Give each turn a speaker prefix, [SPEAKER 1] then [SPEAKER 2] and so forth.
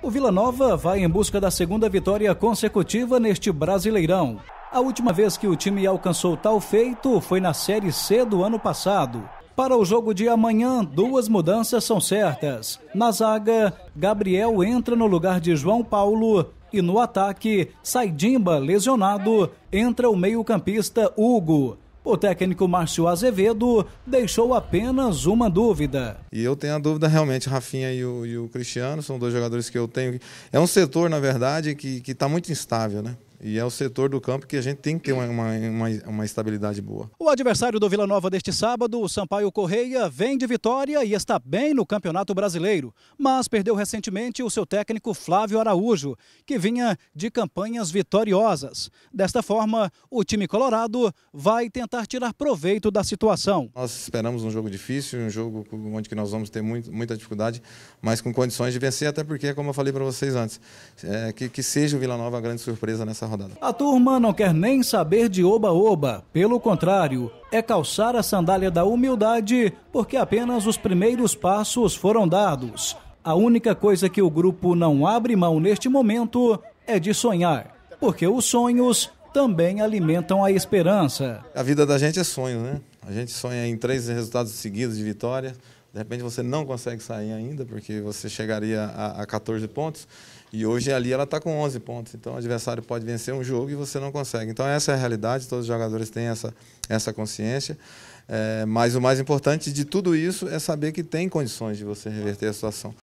[SPEAKER 1] O Vila Nova vai em busca da segunda vitória consecutiva neste Brasileirão. A última vez que o time alcançou tal feito foi na Série C do ano passado. Para o jogo de amanhã, duas mudanças são certas. Na zaga, Gabriel entra no lugar de João Paulo e no ataque, Saidimba, lesionado, entra o meio-campista Hugo o técnico Márcio Azevedo deixou
[SPEAKER 2] apenas uma dúvida. E eu tenho a dúvida realmente, Rafinha e o, e o Cristiano, são dois jogadores que eu tenho. É um setor, na verdade, que está muito instável, né? E é o setor do campo que a gente tem que ter uma, uma, uma, estabilidade boa.
[SPEAKER 1] O adversário do Vila Nova deste sábado, o Sampaio Correia, vem de vitória e está bem no Campeonato Brasileiro, mas perdeu recentemente o seu técnico Flávio Araújo, que vinha de campanhas vitoriosas. Desta forma,
[SPEAKER 2] o time colorado vai tentar tirar proveito da situação. Nós esperamos um jogo difícil, um jogo onde que nós vamos ter muito, muita dificuldade, mas com condições de vencer, até porque, como eu falei para vocês antes, é, que, que seja o Vila Nova a grande surpresa nessa rodada.
[SPEAKER 1] A turma não quer nem saber de oba-oba, pelo contrário, é calçar a sandália da humildade, porque apenas os primeiros passos foram dados. A única coisa que o grupo não abre mão neste momento é de sonhar, porque os sonhos também alimentam a esperança.
[SPEAKER 2] A vida da gente é sonho, né? A gente sonha em três resultados seguidos de vitória. De repente você não consegue sair ainda, porque você chegaria a, a 14 pontos. E hoje ali ela está com 11 pontos. Então o adversário pode vencer um jogo e você não consegue. Então essa é a realidade, todos os jogadores têm essa, essa consciência. É, mas o mais importante de tudo isso é saber que tem condições de você reverter a situação.